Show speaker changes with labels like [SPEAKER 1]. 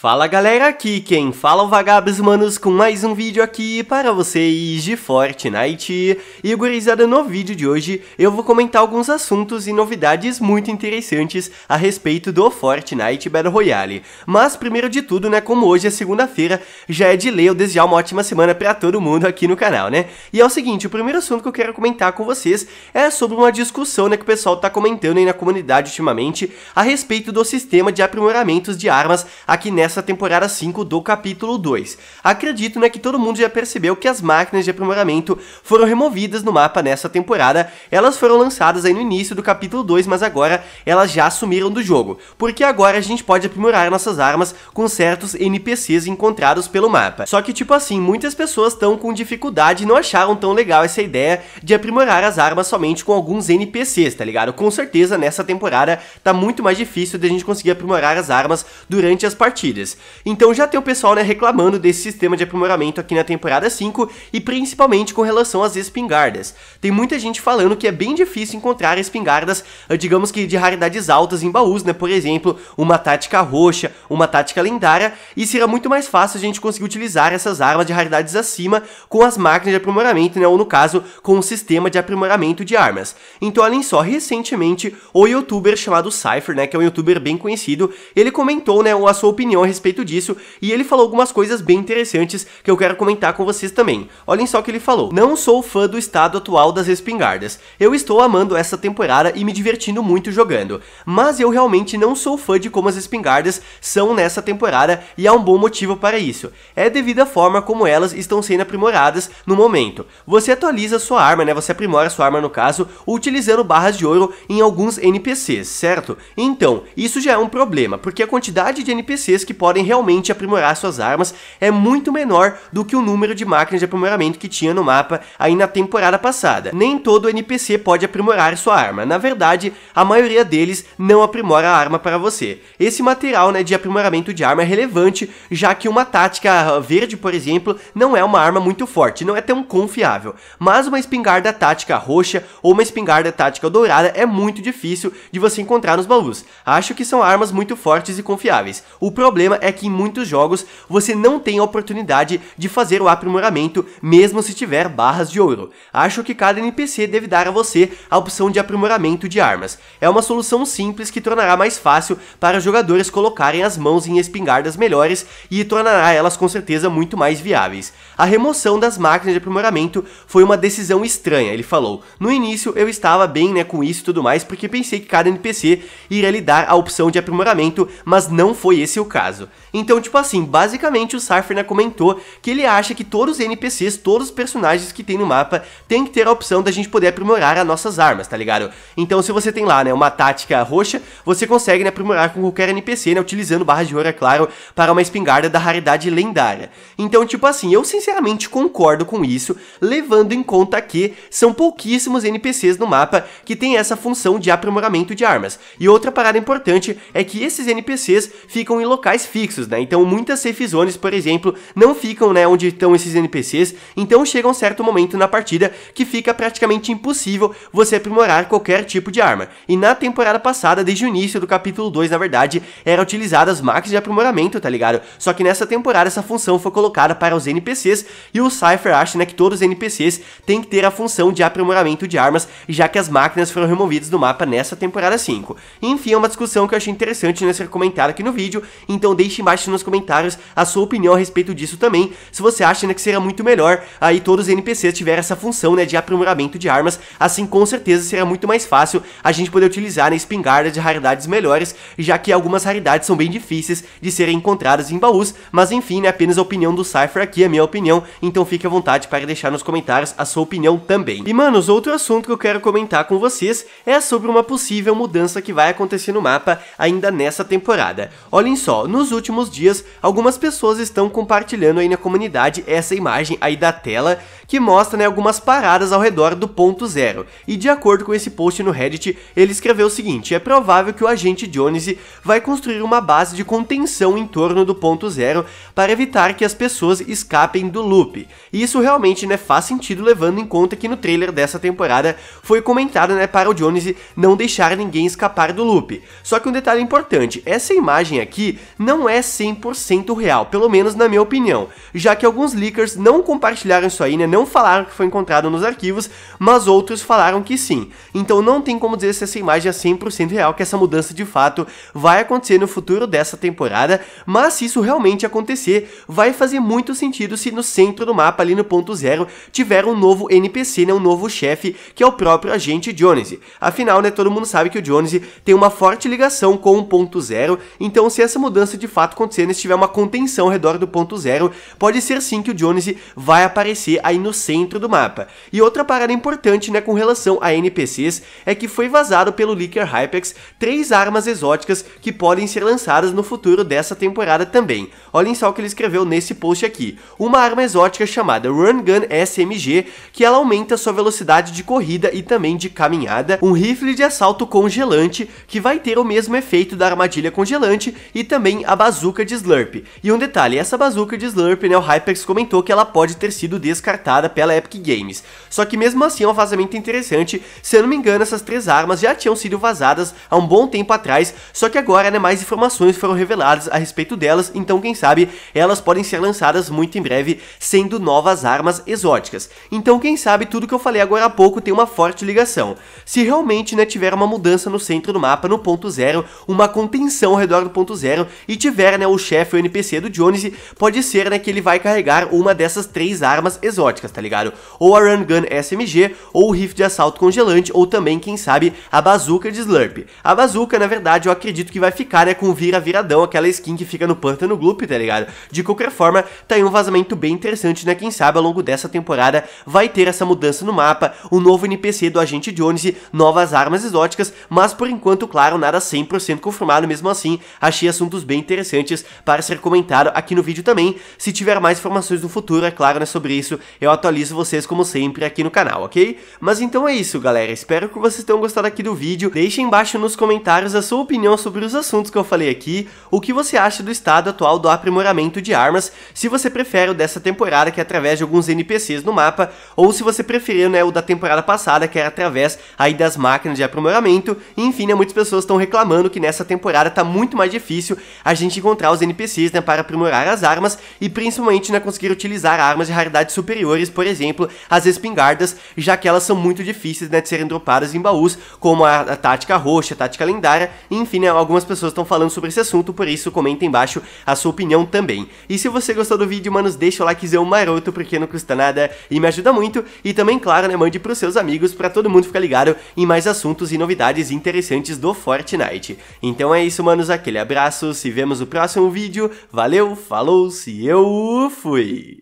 [SPEAKER 1] Fala galera, aqui quem fala é o Vagabos Manos com mais um vídeo aqui para vocês de Fortnite. E gurizada, no vídeo de hoje eu vou comentar alguns assuntos e novidades muito interessantes a respeito do Fortnite Battle Royale. Mas primeiro de tudo, né, como hoje é segunda-feira, já é de ler, eu desejar uma ótima semana para todo mundo aqui no canal, né? E é o seguinte, o primeiro assunto que eu quero comentar com vocês é sobre uma discussão né, que o pessoal tá comentando aí na comunidade ultimamente a respeito do sistema de aprimoramentos de armas aqui nessa nessa temporada 5 do capítulo 2. Acredito né, que todo mundo já percebeu que as máquinas de aprimoramento foram removidas no mapa nessa temporada. Elas foram lançadas aí no início do capítulo 2, mas agora elas já sumiram do jogo, porque agora a gente pode aprimorar nossas armas com certos NPCs encontrados pelo mapa. Só que tipo assim, muitas pessoas estão com dificuldade e não acharam tão legal essa ideia de aprimorar as armas somente com alguns NPCs, tá ligado? Com certeza nessa temporada tá muito mais difícil de a gente conseguir aprimorar as armas durante as partidas. Então já tem o pessoal né, reclamando desse sistema de aprimoramento aqui na temporada 5 e principalmente com relação às espingardas. Tem muita gente falando que é bem difícil encontrar espingardas, eh, digamos que de raridades altas em baús, né? Por exemplo, uma tática roxa, uma tática lendária, e será muito mais fácil a gente conseguir utilizar essas armas de raridades acima com as máquinas de aprimoramento, né? Ou no caso, com o sistema de aprimoramento de armas. Então, além só, recentemente, o youtuber chamado Cypher, né? Que é um youtuber bem conhecido, ele comentou, né? A sua opinião respeito disso e ele falou algumas coisas bem interessantes que eu quero comentar com vocês também. Olhem só o que ele falou. Não sou fã do estado atual das espingardas. Eu estou amando essa temporada e me divertindo muito jogando, mas eu realmente não sou fã de como as espingardas são nessa temporada e há um bom motivo para isso. É devido à forma como elas estão sendo aprimoradas no momento. Você atualiza sua arma, né? Você aprimora sua arma no caso, utilizando barras de ouro em alguns NPCs, certo? Então, isso já é um problema, porque a quantidade de NPCs que podem realmente aprimorar suas armas é muito menor do que o número de máquinas de aprimoramento que tinha no mapa aí na temporada passada. Nem todo NPC pode aprimorar sua arma, na verdade, a maioria deles não aprimora a arma para você. Esse material né, de aprimoramento de arma é relevante, já que uma tática verde, por exemplo, não é uma arma muito forte, não é tão confiável, mas uma espingarda tática roxa ou uma espingarda tática dourada é muito difícil de você encontrar nos baús. Acho que são armas muito fortes e confiáveis. O problema problema é que em muitos jogos você não tem a oportunidade de fazer o aprimoramento mesmo se tiver barras de ouro. Acho que cada NPC deve dar a você a opção de aprimoramento de armas. É uma solução simples que tornará mais fácil para os jogadores colocarem as mãos em espingardas melhores e tornará elas com certeza muito mais viáveis. A remoção das máquinas de aprimoramento foi uma decisão estranha, ele falou. No início eu estava bem né, com isso e tudo mais porque pensei que cada NPC iria lhe dar a opção de aprimoramento, mas não foi esse o caso caso. Então, tipo assim, basicamente o Sarfner né, comentou que ele acha que todos os NPCs, todos os personagens que tem no mapa, tem que ter a opção da gente poder aprimorar as nossas armas, tá ligado? Então, se você tem lá, né, uma tática roxa, você consegue né, aprimorar com qualquer NPC, né, utilizando barra de ouro, é claro, para uma espingarda da raridade lendária. Então, tipo assim, eu sinceramente concordo com isso, levando em conta que são pouquíssimos NPCs no mapa que tem essa função de aprimoramento de armas. E outra parada importante é que esses NPCs ficam em locais mais fixos, né? Então muitas safe zones, por exemplo, não ficam, né, onde estão esses NPCs, então chega um certo momento na partida que fica praticamente impossível você aprimorar qualquer tipo de arma. E na temporada passada, desde o início do capítulo 2, na verdade, eram utilizadas máquinas de aprimoramento, tá ligado? Só que nessa temporada essa função foi colocada para os NPCs e o Cypher acha, né, que todos os NPCs têm que ter a função de aprimoramento de armas, já que as máquinas foram removidas do mapa nessa temporada 5. Enfim, é uma discussão que eu achei interessante né, ser comentada aqui no vídeo, então então deixe embaixo nos comentários a sua opinião a respeito disso também, se você acha né, que será muito melhor aí todos os NPCs tiverem essa função né, de aprimoramento de armas, assim com certeza será muito mais fácil a gente poder utilizar né, espingarda de raridades melhores, já que algumas raridades são bem difíceis de serem encontradas em baús, mas enfim, né, apenas a opinião do Cypher aqui, a minha opinião, então fique à vontade para deixar nos comentários a sua opinião também. E manos, outro assunto que eu quero comentar com vocês é sobre uma possível mudança que vai acontecer no mapa ainda nessa temporada. Olhem só, no nos últimos dias, algumas pessoas estão compartilhando aí na comunidade essa imagem aí da tela que mostra né, algumas paradas ao redor do ponto zero. E de acordo com esse post no Reddit, ele escreveu o seguinte: é provável que o agente Jones vai construir uma base de contenção em torno do ponto zero para evitar que as pessoas escapem do loop. E isso realmente né, faz sentido levando em conta que no trailer dessa temporada foi comentado né, para o Jones não deixar ninguém escapar do loop. Só que um detalhe importante, essa imagem aqui não é 100% real, pelo menos na minha opinião, já que alguns leakers não compartilharam isso aí, né, não não falaram que foi encontrado nos arquivos, mas outros falaram que sim. Então não tem como dizer se essa imagem é 100% real, que essa mudança de fato vai acontecer no futuro dessa temporada, mas se isso realmente acontecer, vai fazer muito sentido se no centro do mapa, ali no ponto zero, tiver um novo NPC, né, um novo chefe, que é o próprio agente Jones. Afinal, né, todo mundo sabe que o Jones tem uma forte ligação com o ponto zero, então se essa mudança de fato acontecer, né, se tiver uma contenção ao redor do ponto zero, pode ser sim que o Jones vai aparecer aí no no centro do mapa. E outra parada importante né, com relação a NPCs é que foi vazado pelo Leaker Hypex três armas exóticas que podem ser lançadas no futuro dessa temporada também. Olhem só o que ele escreveu nesse post aqui. Uma arma exótica chamada Run Gun SMG, que ela aumenta sua velocidade de corrida e também de caminhada, um rifle de assalto congelante, que vai ter o mesmo efeito da armadilha congelante, e também a bazuca de Slurp. E um detalhe, essa bazuca de Slurp, né, o Hypex comentou que ela pode ter sido descartada pela Epic Games. Só que mesmo assim é um vazamento interessante, se eu não me engano essas três armas já tinham sido vazadas há um bom tempo atrás, só que agora né, mais informações foram reveladas a respeito delas, então quem sabe elas podem ser lançadas muito em breve, sendo novas armas exóticas. Então quem sabe tudo que eu falei agora há pouco tem uma forte ligação. Se realmente né, tiver uma mudança no centro do mapa, no ponto zero, uma contenção ao redor do ponto zero, e tiver né, o chefe, o NPC do Jones, pode ser né, que ele vai carregar uma dessas três armas exóticas tá ligado? Ou a Run Gun SMG, ou o rifle de assalto congelante, ou também, quem sabe, a bazuca de Slurp. A bazuca, na verdade, eu acredito que vai ficar, né, com vira-viradão, aquela skin que fica no Pântano Gloop, tá ligado? De qualquer forma, tá aí um vazamento bem interessante, né, quem sabe ao longo dessa temporada vai ter essa mudança no mapa, o um novo NPC do Agente Jones, novas armas exóticas, mas por enquanto, claro, nada 100% confirmado, mesmo assim, achei assuntos bem interessantes para ser comentado aqui no vídeo também. Se tiver mais informações no futuro, é claro, né, sobre isso, eu eu atualizo vocês como sempre aqui no canal, ok? Mas então é isso, galera. Espero que vocês tenham gostado aqui do vídeo. Deixem embaixo nos comentários a sua opinião sobre os assuntos que eu falei aqui, o que você acha do estado atual do aprimoramento de armas, se você prefere o dessa temporada, que é através de alguns NPCs no mapa, ou se você preferiu né, o da temporada passada, que era através aí das máquinas de aprimoramento. Enfim, né, muitas pessoas estão reclamando que nessa temporada tá muito mais difícil a gente encontrar os NPCs né, para aprimorar as armas e principalmente né, conseguir utilizar armas de raridade superior por exemplo, as espingardas, já que elas são muito difíceis né, de serem dropadas em baús, como a, a tática roxa, a tática lendária, enfim, né, algumas pessoas estão falando sobre esse assunto, por isso comenta embaixo a sua opinião também. E se você gostou do vídeo, manos, deixa o likezão maroto, porque não custa nada e me ajuda muito, e também, claro, né, mande pros seus amigos para todo mundo ficar ligado em mais assuntos e novidades interessantes do Fortnite. Então é isso, manos, aquele abraço, se vemos no próximo vídeo, valeu, falou, se eu fui!